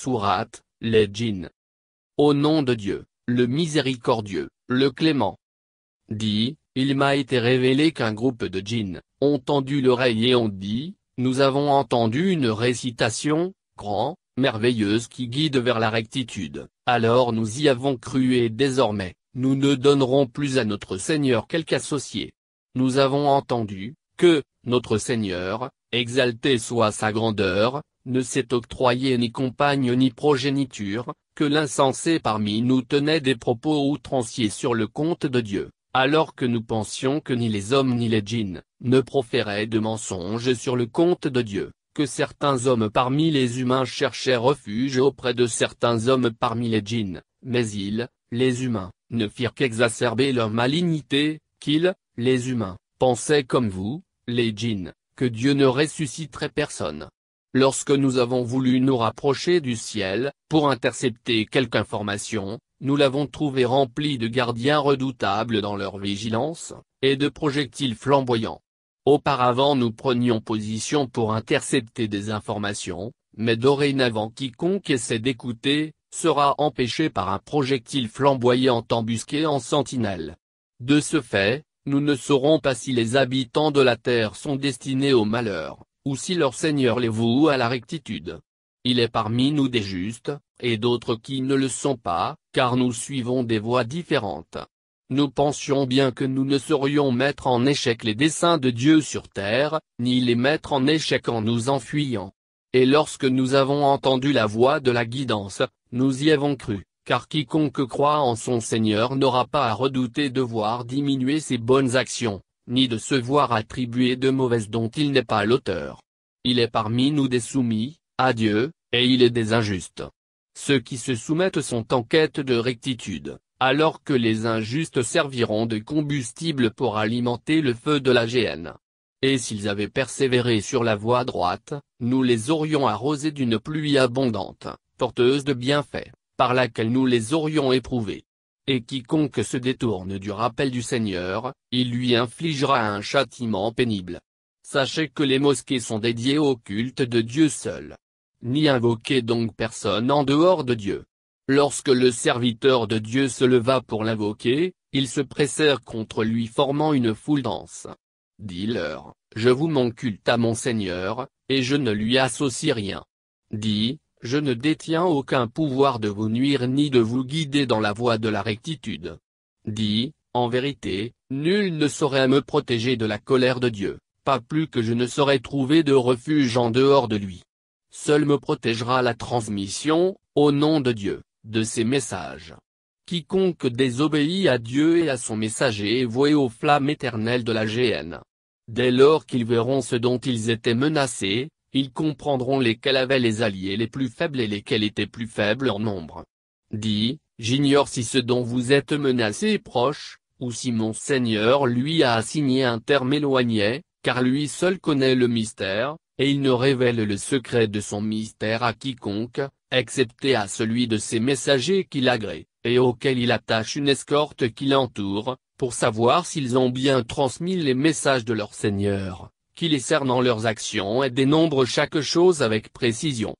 Sourate, les djinns. Au nom de Dieu, le miséricordieux, le clément. Dit, il m'a été révélé qu'un groupe de djinns, ont tendu l'oreille et ont dit, nous avons entendu une récitation, grand, merveilleuse qui guide vers la rectitude, alors nous y avons cru et désormais, nous ne donnerons plus à notre Seigneur quelque associé. Nous avons entendu, que, notre Seigneur, exalté soit sa grandeur, ne s'est octroyé ni compagne ni progéniture, que l'insensé parmi nous tenait des propos outranciers sur le compte de Dieu, alors que nous pensions que ni les hommes ni les djinns, ne proféraient de mensonges sur le compte de Dieu, que certains hommes parmi les humains cherchaient refuge auprès de certains hommes parmi les djinns, mais ils, les humains, ne firent qu'exacerber leur malignité, qu'ils, les humains, pensaient comme vous, les djinns, que Dieu ne ressusciterait personne Lorsque nous avons voulu nous rapprocher du ciel, pour intercepter quelque information, nous l'avons trouvé rempli de gardiens redoutables dans leur vigilance, et de projectiles flamboyants. Auparavant nous prenions position pour intercepter des informations, mais dorénavant quiconque essaie d'écouter, sera empêché par un projectile flamboyant embusqué en sentinelle. De ce fait, nous ne saurons pas si les habitants de la Terre sont destinés au malheur ou si leur Seigneur les voue à la rectitude. Il est parmi nous des justes, et d'autres qui ne le sont pas, car nous suivons des voies différentes. Nous pensions bien que nous ne saurions mettre en échec les desseins de Dieu sur terre, ni les mettre en échec en nous enfuyant. Et lorsque nous avons entendu la voix de la guidance, nous y avons cru, car quiconque croit en son Seigneur n'aura pas à redouter de voir diminuer ses bonnes actions ni de se voir attribuer de mauvaises dont il n'est pas l'auteur. Il est parmi nous des soumis, à Dieu, et il est des injustes. Ceux qui se soumettent sont en quête de rectitude, alors que les injustes serviront de combustible pour alimenter le feu de la géhenne. Et s'ils avaient persévéré sur la voie droite, nous les aurions arrosés d'une pluie abondante, porteuse de bienfaits, par laquelle nous les aurions éprouvés et quiconque se détourne du rappel du Seigneur, il lui infligera un châtiment pénible. Sachez que les mosquées sont dédiées au culte de Dieu seul. N'y invoquez donc personne en dehors de Dieu. Lorsque le serviteur de Dieu se leva pour l'invoquer, ils se pressèrent contre lui formant une foule dense. Dis-leur, je vous mon culte à mon Seigneur, et je ne lui associe rien. Dis, je ne détiens aucun pouvoir de vous nuire ni de vous guider dans la voie de la rectitude. Dit, en vérité, nul ne saurait me protéger de la colère de Dieu, pas plus que je ne saurais trouver de refuge en dehors de lui. Seul me protégera la transmission, au nom de Dieu, de ses messages. Quiconque désobéit à Dieu et à son messager est voué aux flammes éternelles de la géhenne. Dès lors qu'ils verront ce dont ils étaient menacés, ils comprendront lesquels avaient les alliés les plus faibles et lesquels étaient plus faibles en nombre. Dis, j'ignore si ce dont vous êtes menacé est proche, ou si mon Seigneur lui a assigné un terme éloigné, car lui seul connaît le mystère, et il ne révèle le secret de son mystère à quiconque, excepté à celui de ses messagers qu'il agrée, et auquel il attache une escorte qui l'entoure, pour savoir s'ils ont bien transmis les messages de leur Seigneur qui les cernant en leurs actions et dénombre chaque chose avec précision.